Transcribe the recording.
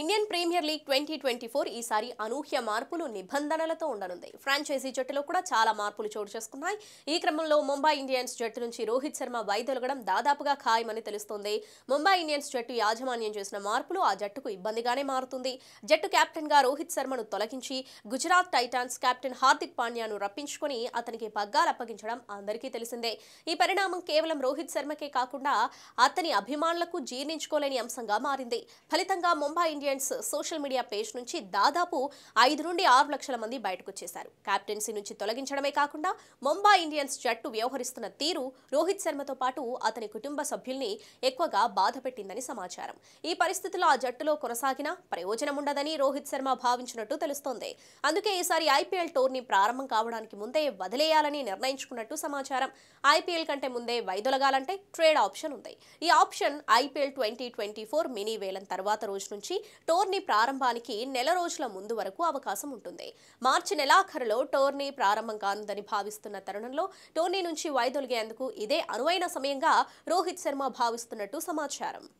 Indian premier league twenty twenty four ఈసారి అనూహ్య మార్పులు నిబంధనలతో ఉండనుంది ఫ్రాంచైజీ జట్టులో కూడా చాలా మార్పులు చోటు చేసుకున్నాయి ఈ క్రమంలో ముంబై ఇండియన్స్ జట్టు నుంచి రోహిత్ శర్మ వైదొలగడం దాదాపుగా ఖాయమని తెలుస్తోంది ముంబై ఇండియన్స్ జట్టు యాజమాన్యం చేసిన మార్పులు ఆ జట్టుకు ఇబ్బందిగానే మారుతుంది జట్టు కెప్టెన్గా రోహిత్ శర్మను తొలగించి గుజరాత్ టైటాన్స్ కెప్టెన్ హార్దిక్ పాండ్యాను రప్పించుకుని అతనికి పగ్గాలు అప్పగించడం అందరికీ తెలిసిందే ఈ పరిణామం కేవలం రోహిత్ శర్మకే కాకుండా అతని అభిమానులకు జీర్ణించుకోలేని అంశంగా మారింది ఫలితంగా Mumbai Indians social media page నుంచి దాదాపు ఐదు నుండి ఆరు లక్షల మంది బయటకు వచ్చేశారు క్యాప్టెన్సీ నుంచి తొలగించడమే కాకుండా ముంబై ఇండియన్స్ జట్టు వ్యవహరిస్తున్న తీరు రోహిత్ శర్మతో పాటు అతని కుటుంబ సభ్యుల్ని ఎక్కువగా బాధ పెట్టిందని సమాచారం ఈ పరిస్థితుల్లో ఆ జట్టులో కొనసాగినా ప్రయోజనం ఉండదని రోహిత్ శర్మ భావించినట్టు తెలుస్తోంది అందుకే ఈసారి ఐపీఎల్ టోర్నీ ప్రారంభం కావడానికి ముందే వదిలేయాలని నిర్ణయించుకున్నట్టు సమాచారం ఐపీఎల్ కంటే ముందే వైదొలగాలంటే ట్రేడ్ ఆప్షన్ ఉంది ఈ option IPL twenty twenty four mini వేలం తర్వాత రోజు నుంచి టోర్నీ ప్రారంభానికి నెల రోజుల ముందు వరకు అవకాశం ఉంటుంది మార్చి నెలాఖరులో టోర్నీ ప్రారంభం కానుందని భావిస్తున్న తరుణంలో టోర్నీ నుంచి వైదొలిగేందుకు ఇదే అనువైన సమయంగా రోహిత్ శర్మ భావిస్తున్నట్టు సమాచారం